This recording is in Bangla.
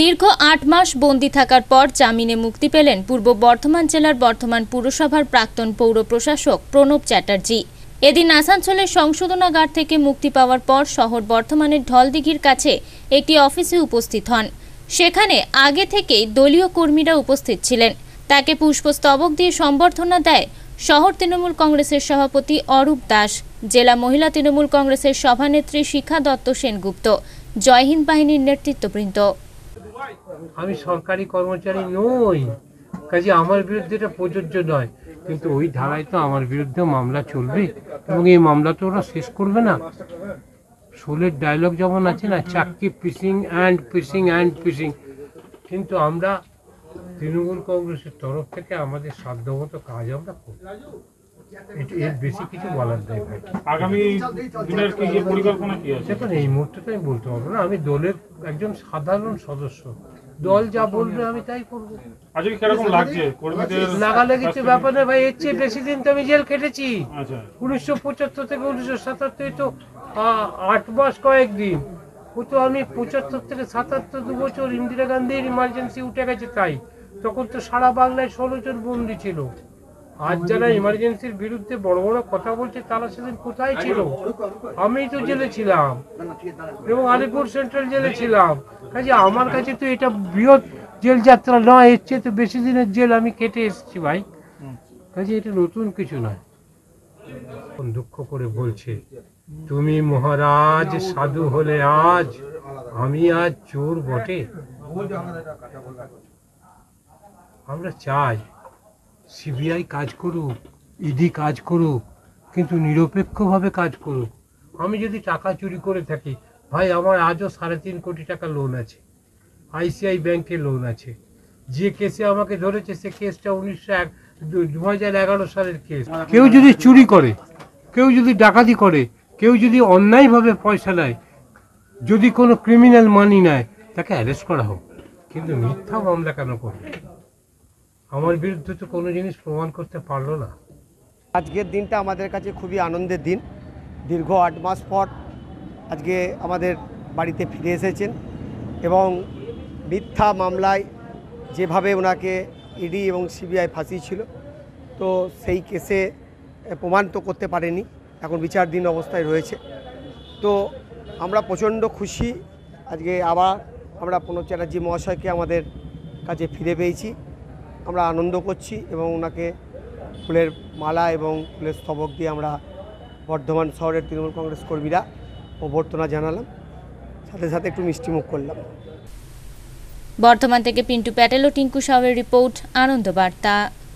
দীর্ঘ আট মাস বন্দি থাকার পর জামিনে মুক্তি পেলেন পূর্ব বর্ধমান জেলার বর্ধমান পুরসভার প্রাক্তন পৌর প্রশাসক প্রণব চ্যাটার্জি এদিন আসানসোলের সংশোধনাগার থেকে মুক্তি পাওয়ার পর শহর বর্ধমানের ঢলদিঘির কাছে একটি অফিসে উপস্থিত হন সেখানে আগে থেকেই দলীয় কর্মীরা উপস্থিত ছিলেন তাকে পুষ্পস্তবক দিয়ে সম্বর্ধনা দেয় শহর তৃণমূল কংগ্রেসের সভাপতি অরূপ দাস জেলা মহিলা তৃণমূল কংগ্রেসের সভানেত্রী শিখা দত্ত সেনগুপ্ত জয় হিন্দ বাহিনীর নেতৃত্ববৃন্দ আমি সরকারি কর্মচারী নই কাজে আমার বিরুদ্ধে এটা প্রযোজ্য নয় কিন্তু ওই ধারায় তো আমার বিরুদ্ধে মামলা চলবে এবং এই মামলা তো ওরা শেষ করবে না শোলের ডায়লগ যেমন আছে না চাকরি পিসিং অ্যান্ড পিসিং অ্যান্ড পিসিং কিন্তু আমরা তৃণমূল কংগ্রেসের তরফ থেকে আমাদের সাধ্যমতো কাজ আমরা করি আমি দলের একজন সাধারণ সদস্য দল যা বলবে আমি তাই করবো আজকে আচ্ছা, কিরকম লাগছে কর্মীদের আচ্ছা, ভাই এর চেয়ে বেশি দিন তো আমি জেল খেটেছি আচ্ছা। উনিশশো পঁচাত্তর থেকে উনিশশো সাতাত্তর তো আট মাস কয়েকদিন ও আমি পঁচাত্তর থেকে সাতাত্তর দু বছর ইন্দিরা গান্ধীর ইমার্জেন্সি উঠে গেছে তাই তখন তো সারা বাংলায় ষোলো জন বন্দী ছিল আজ যারা ইমার্জেন্সির বিরুদ্ধে বড় বড় কথা বলছে তারা সেদিন কোথায় ছিল আমি তো জেলে ছিলাম এবং আলিপুর সেন্ট্রাল জেলে ছিলাম কাজে আমার কাছে তো এটা বৃহৎ জেল যাত্রা নয় এসছে তো বেশি দিনের জেল আমি কেটে এসেছি ভাই কাজে এটা নতুন কিছু নয় দুঃখ করে বলছে তুমি মহারাজ সাধু হলে আজ আমি আজ চোর বটে আমরা চাই সিবিআই কাজ করুক ইডি কাজ করুক কিন্তু নিরপেক্ষভাবে কাজ করুক আমি যদি টাকা চুরি করে থাকি ভাই আমার আজও সাড়ে তিন কোটি টাকা লোন আছে আইসিআই ব্যাংকে লোন আছে যে কেসে আমাকে ধরেছে সে কেসটা উনিশশো এক দু হাজার এগারো সালের কেস কেউ যদি চুরি করে কেউ যদি ডাকাতি করে কেউ যদি অন্যায়ভাবে পয়সা নেয় যদি কোনো ক্রিমিনাল মানি নেয় তাকে অ্যারেস্ট করা হোক কিন্তু মিথ্যা মামলা কেন করবে আমার বিরুদ্ধে তো কোনো জিনিস প্রমাণ করতে পারলো না আজকের দিনটা আমাদের কাছে খুবই আনন্দের দিন দীর্ঘ আট মাস পর আজকে আমাদের বাড়িতে ফিরে এসেছেন এবং মিথ্যা মামলায় যেভাবে ওনাকে ইডি এবং সিবিআই ফাঁসিয়েছিল তো সেই কেসে প্রমাণ তো করতে পারেনি এখন বিচারধীন অবস্থায় রয়েছে তো আমরা প্রচণ্ড খুশি আজকে আবার আমরা প্রণব চ্যাটার্জি মহাশয়কে আমাদের কাছে ফিরে পেয়েছি আমরা আনন্দ করছি এবং ওনাকে ফুলের মালা এবং ফুলের স্তবক দিয়ে আমরা বর্ধমান শহরের তৃণমূল কংগ্রেস কর্মীরা অভ্যর্থনা জানালাম সাথে সাথে একটু মিষ্টিমুখ করলাম বর্ধমান থেকে পিন্টু প্যাটেল ও টিঙ্কু সাহের রিপোর্ট আনন্দ বার্তা